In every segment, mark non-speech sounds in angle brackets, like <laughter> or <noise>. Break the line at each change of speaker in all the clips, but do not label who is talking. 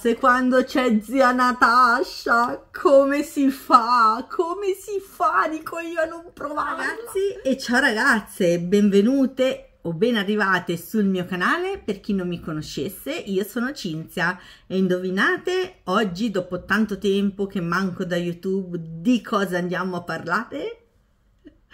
ragazze, quando c'è zia Natasha, come si fa? Come si fa? Dico io a non provare. Ragazzi e ciao ragazze, benvenute o ben arrivate sul mio canale. Per chi non mi conoscesse, io sono Cinzia e indovinate oggi, dopo tanto tempo che manco da YouTube, di cosa andiamo a parlare? <laughs>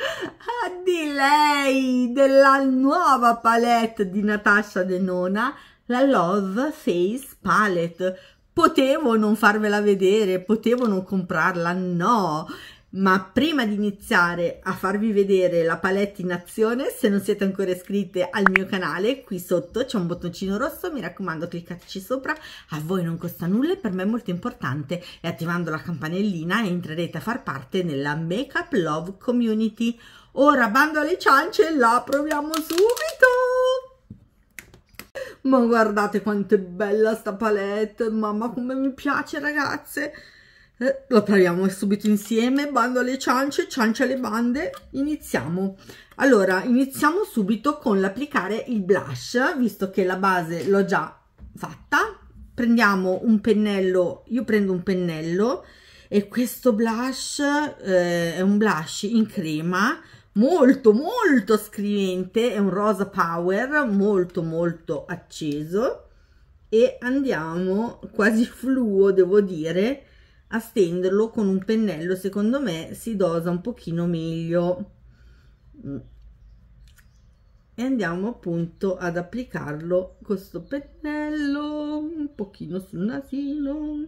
Ah, di lei, della nuova palette di Natasha Denona la Love Face Palette. Potevo non farvela vedere, potevo non comprarla, no! Ma prima di iniziare a farvi vedere la palette in azione, se non siete ancora iscritte al mio canale, qui sotto c'è un bottoncino rosso, mi raccomando cliccateci sopra, a voi non costa nulla e per me è molto importante e attivando la campanellina entrerete a far parte della Makeup Love Community. Ora bando alle ciance, la proviamo subito! Ma guardate quanto è bella sta palette, mamma come mi piace ragazze. Eh, lo proviamo subito insieme, bando alle ciance, ciance alle bande, iniziamo. Allora, iniziamo subito con l'applicare il blush, visto che la base l'ho già fatta. Prendiamo un pennello, io prendo un pennello e questo blush eh, è un blush in crema, molto molto scrivente, è un rosa power molto molto acceso e andiamo quasi fluo devo dire a stenderlo con un pennello secondo me si dosa un pochino meglio mm. e andiamo appunto ad applicarlo questo pennello un pochino sul nasino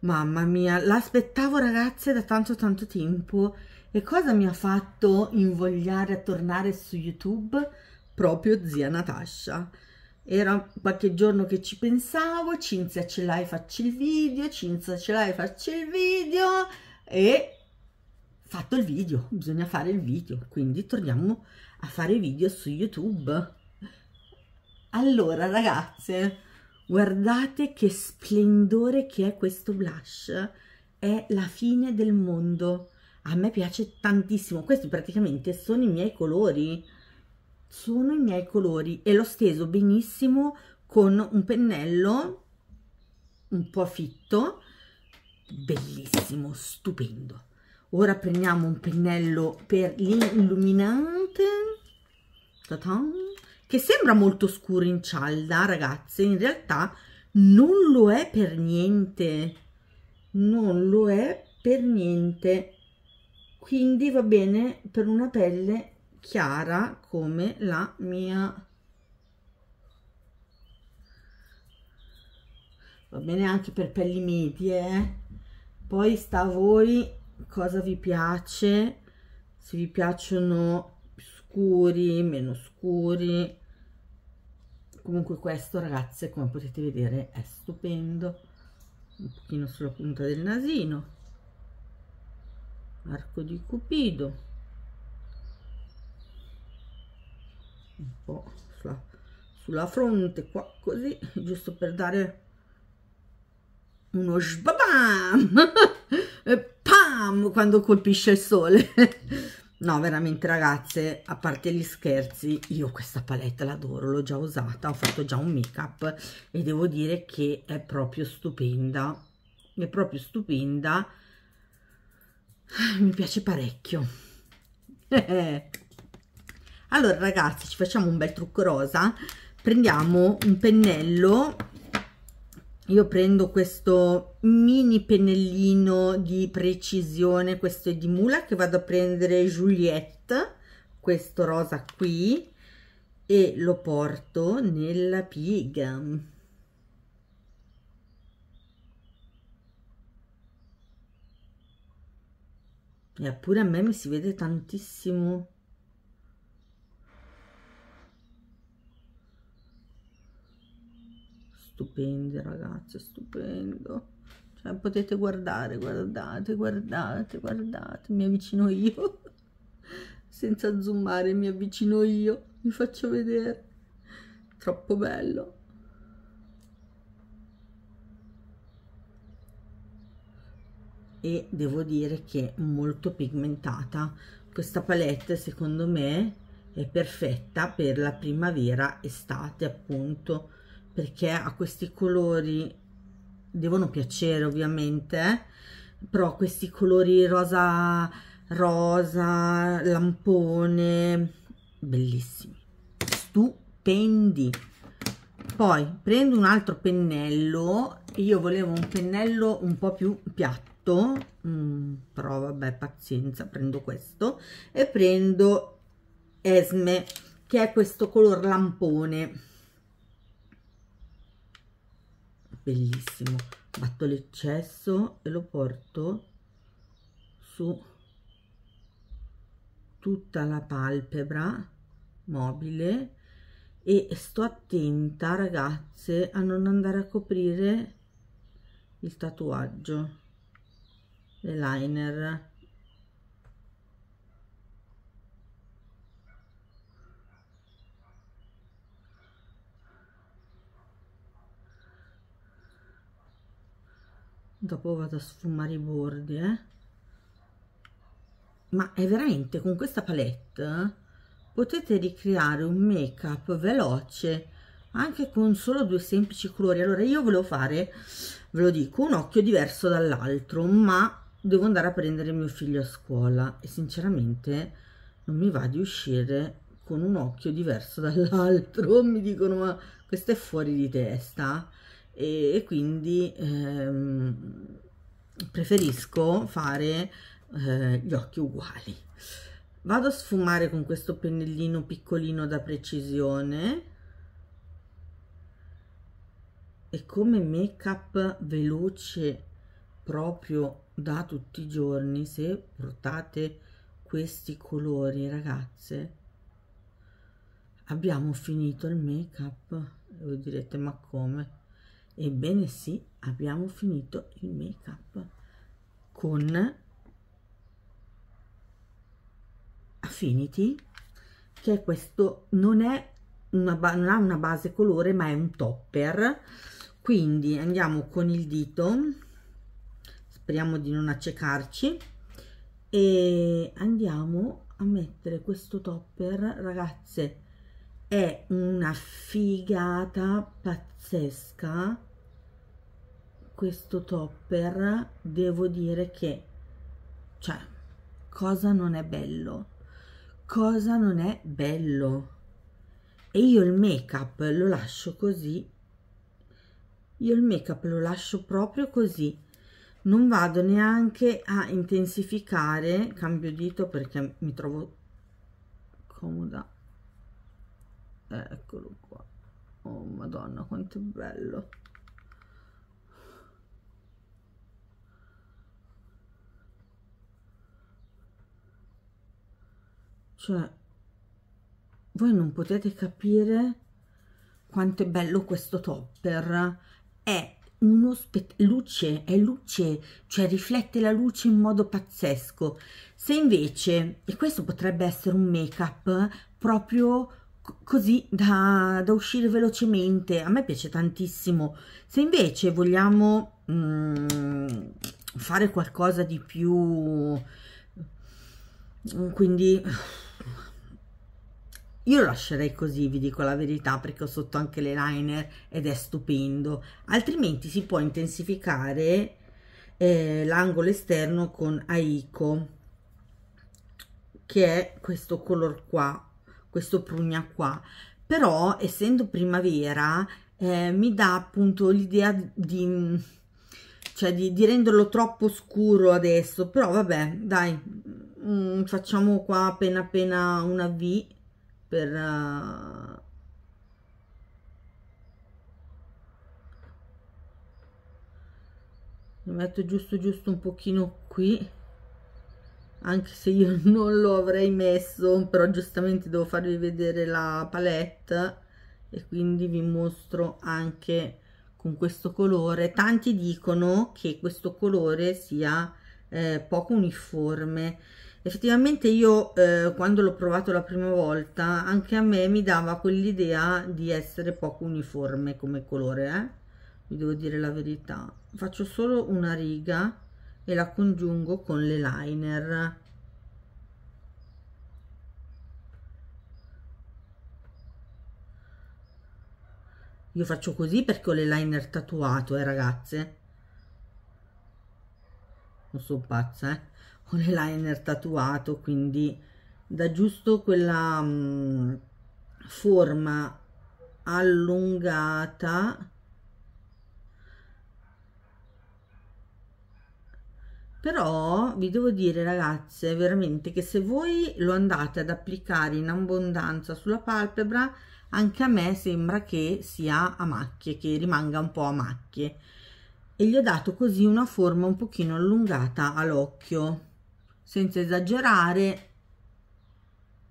mamma mia l'aspettavo ragazze da tanto tanto tempo e cosa mi ha fatto invogliare a tornare su YouTube? Proprio zia Natascia. Era qualche giorno che ci pensavo, Cinzia ce l'hai, facci il video, Cinzia ce l'hai, facci il video e fatto il video, bisogna fare il video, quindi torniamo a fare video su YouTube. Allora ragazze, guardate che splendore che è questo blush, è la fine del mondo a me piace tantissimo, questi praticamente sono i miei colori, sono i miei colori e l'ho steso benissimo con un pennello un po' fitto, bellissimo, stupendo. Ora prendiamo un pennello per l'illuminante, che sembra molto scuro in cialda, ragazze, in realtà non lo è per niente, non lo è per niente quindi va bene per una pelle chiara come la mia va bene anche per pelli medie eh? poi sta a voi cosa vi piace se vi piacciono scuri meno scuri comunque questo ragazze come potete vedere è stupendo un pochino sulla punta del nasino arco di cupido un po' sulla, sulla fronte qua così giusto per dare uno sbabam <laughs> e pam quando colpisce il sole <laughs> no veramente ragazze a parte gli scherzi io questa palette l'adoro l'ho già usata ho fatto già un make up e devo dire che è proprio stupenda è proprio stupenda Ah, mi piace parecchio <laughs> allora ragazzi ci facciamo un bel trucco rosa prendiamo un pennello io prendo questo mini pennellino di precisione questo è di mula che vado a prendere Juliette questo rosa qui e lo porto nella piega Eppure a me mi si vede tantissimo. Stupendo ragazzi, stupendo. Cioè, potete guardare, guardate, guardate, guardate. Mi avvicino io. <laughs> Senza zoomare, mi avvicino io. Vi faccio vedere. Troppo bello. e devo dire che è molto pigmentata questa palette secondo me è perfetta per la primavera estate appunto perché ha questi colori devono piacere ovviamente eh, però questi colori rosa rosa lampone bellissimi stupendi poi prendo un altro pennello io volevo un pennello un po più piatto 8 mm, però vabbè pazienza prendo questo e prendo Esme che è questo color lampone bellissimo batto l'eccesso e lo porto su tutta la palpebra mobile e sto attenta ragazze a non andare a coprire il tatuaggio liner dopo vado a sfumare i bordi eh. ma è veramente con questa palette eh, potete ricreare un make up veloce anche con solo due semplici colori allora io volevo fare ve lo dico un occhio diverso dall'altro ma devo andare a prendere mio figlio a scuola e sinceramente non mi va di uscire con un occhio diverso <laughs> dall'altro, mi dicono ma questo è fuori di testa e, e quindi ehm, preferisco fare eh, gli occhi uguali. Vado a sfumare con questo pennellino piccolino da precisione e come make up veloce proprio da tutti i giorni se portate questi colori ragazze abbiamo finito il make up voi direte ma come ebbene sì abbiamo finito il make up con affinity che è questo non è una non ha una base colore ma è un topper quindi andiamo con il dito speriamo di non accecarci e andiamo a mettere questo topper ragazze è una figata pazzesca questo topper devo dire che cioè cosa non è bello cosa non è bello e io il make up lo lascio così io il make up lo lascio proprio così non vado neanche a intensificare cambio dito perché mi trovo comoda eh, eccolo qua oh madonna quanto è bello cioè voi non potete capire quanto è bello questo topper è uno spet- luce, è luce, cioè riflette la luce in modo pazzesco. Se invece, e questo potrebbe essere un make-up proprio così da, da, uscire velocemente, a me piace tantissimo. Se invece vogliamo mm, fare qualcosa di più, mm, quindi io lo lascerei così, vi dico la verità, perché ho sotto anche l'eyeliner ed è stupendo. Altrimenti si può intensificare eh, l'angolo esterno con Aiko, che è questo color qua, questo prugna qua. Però, essendo primavera, eh, mi dà appunto l'idea di, cioè di, di renderlo troppo scuro adesso. Però vabbè, dai, Mm, facciamo qua appena appena una V per uh, lo metto giusto giusto un pochino qui anche se io <laughs> non lo avrei messo però giustamente devo farvi vedere la palette e quindi vi mostro anche con questo colore tanti dicono che questo colore sia eh, poco uniforme effettivamente io eh, quando l'ho provato la prima volta anche a me mi dava quell'idea di essere poco uniforme come colore eh? vi devo dire la verità faccio solo una riga e la congiungo con le liner io faccio così perché ho le liner tatuato eh ragazze non sono pazza eh con l'eyeliner tatuato quindi da giusto quella mh, mm, forma allungata però vi devo dire ragazze veramente che se voi lo andate ad applicare in abbondanza sulla palpebra anche a me sembra che sia a macchie che rimanga un po' a macchie e gli ho dato così una forma un pochino allungata all'occhio senza esagerare.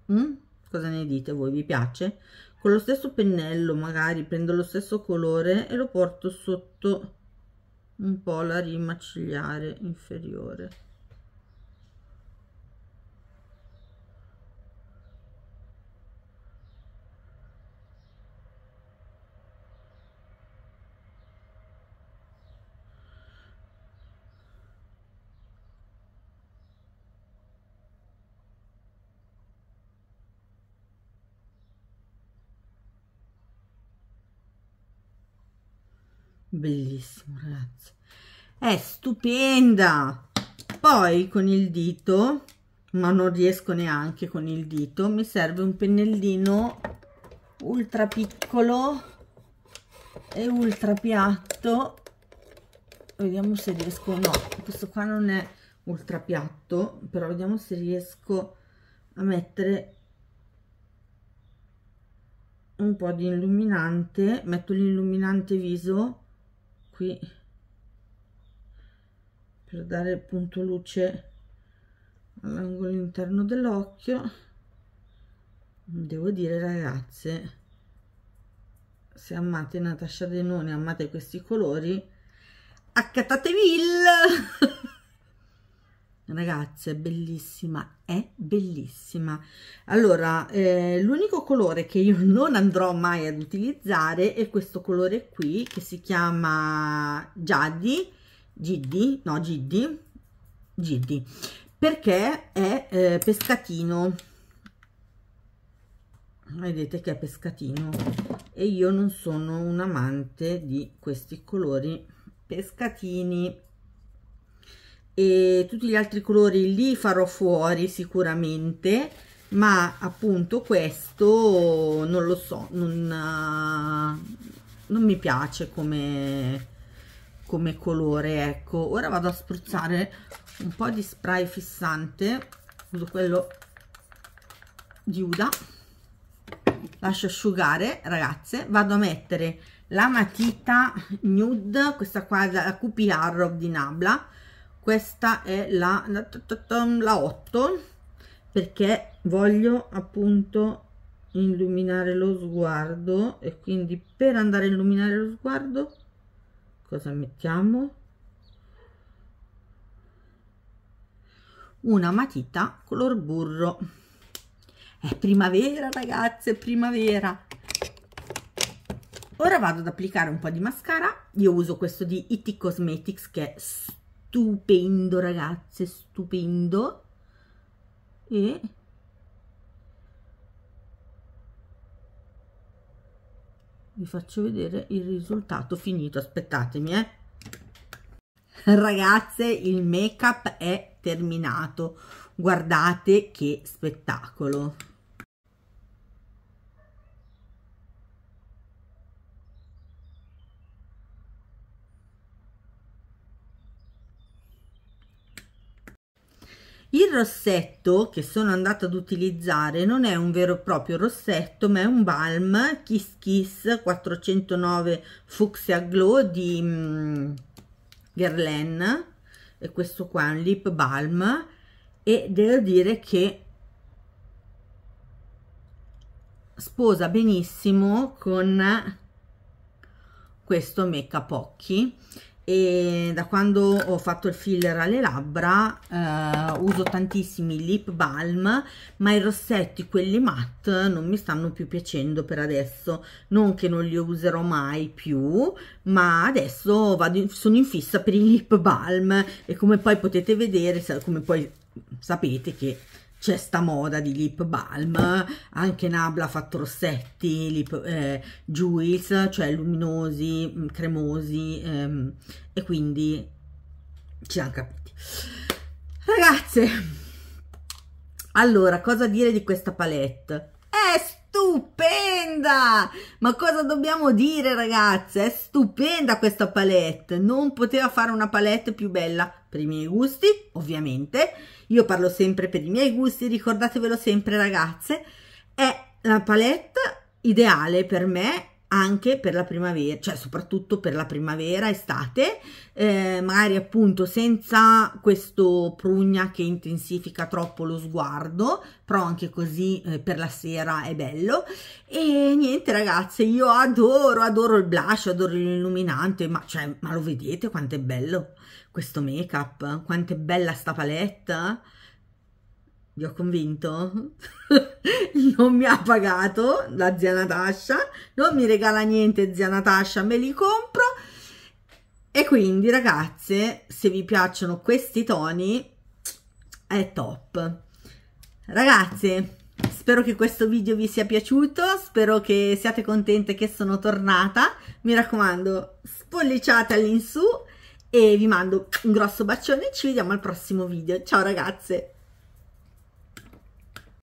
Mm? Cosa ne dite voi? Vi piace? Con lo stesso pennello magari prendo lo stesso colore e lo porto sotto un po' la rima cigliare inferiore. bellissimo ragazzi è stupenda poi con il dito ma non riesco neanche con il dito mi serve un pennellino ultra piccolo e ultra piatto vediamo se riesco no questo qua non è ultra piatto però vediamo se riesco a mettere un po' di illuminante metto l'illuminante viso qui per dare appunto luce all'angolo interno dell'occhio devo dire ragazze se amate Natasha Denone amate questi colori accattatevi il <laughs> ragazzi è bellissima è bellissima allora eh, l'unico colore che io <laughs> non andrò mai ad utilizzare è questo colore qui che si chiama Giaddi Giddi no Giddi Giddi perché è eh, pescatino vedete che è pescatino e io non sono un amante di questi colori pescatini e tutti gli altri colori li farò fuori sicuramente ma appunto questo non lo so non, non mi piace come, come colore ecco ora vado a spruzzare un po' di spray fissante uso quello di Uda lascio asciugare ragazze vado a mettere la matita nude questa qua è la arrow di Nabla questa è la, la 8 perché voglio appunto illuminare lo sguardo e quindi per andare a illuminare lo sguardo cosa mettiamo una matita color burro è primavera ragazze è primavera ora vado ad applicare un po' di mascara io uso questo di IT Cosmetics che è stupendo ragazze, stupendo. E vi faccio vedere il risultato finito, aspettatemi eh. Ragazze, il make up è terminato. Guardate che spettacolo. Il rossetto che sono andata ad utilizzare non è un vero e proprio rossetto, ma è un balm Kiss Kiss 409 Fuchsia Glow di mm, Guerlain e questo qua è un lip balm e devo dire che sposa benissimo con questo make up occhi e da quando ho fatto il filler alle labbra eh, uso tantissimi lip balm ma i rossetti quelli matte non mi stanno più piacendo per adesso non che non li userò mai più ma adesso vado, sono in fissa per i lip balm e come poi potete vedere come poi sapete che c'è sta moda di lip balm, anche Nabla ha fatto rossetti, lip, eh, jewels, cioè luminosi, mm, cremosi ehm, e quindi ci hanno capiti. Ragazze, allora cosa dire di questa palette? È stupenda! Ma cosa dobbiamo dire ragazze? È stupenda questa palette, non poteva fare una palette più bella per i miei gusti ovviamente io parlo sempre per i miei gusti, ricordatevelo sempre ragazze, è la palette ideale per me anche per la primavera, cioè soprattutto per la primavera, estate, eh, magari appunto senza questo prugna che intensifica troppo lo sguardo, però anche così eh, per la sera è bello. E niente ragazze, io adoro, adoro il blush, adoro l'illuminante, ma, cioè, ma lo vedete quanto è bello? questo make up, quanto è bella sta palette, vi ho convinto? <laughs> non mi ha pagato la zia Natascia, non mi regala niente zia Natascia, me li compro. E quindi ragazze, se vi piacciono questi toni, è top. Ragazze, spero che questo video vi sia piaciuto, spero che siate contente che sono tornata. Mi raccomando, spolliciate all'insù e vi mando un grosso bacione e ci vediamo al prossimo video. Ciao ragazze!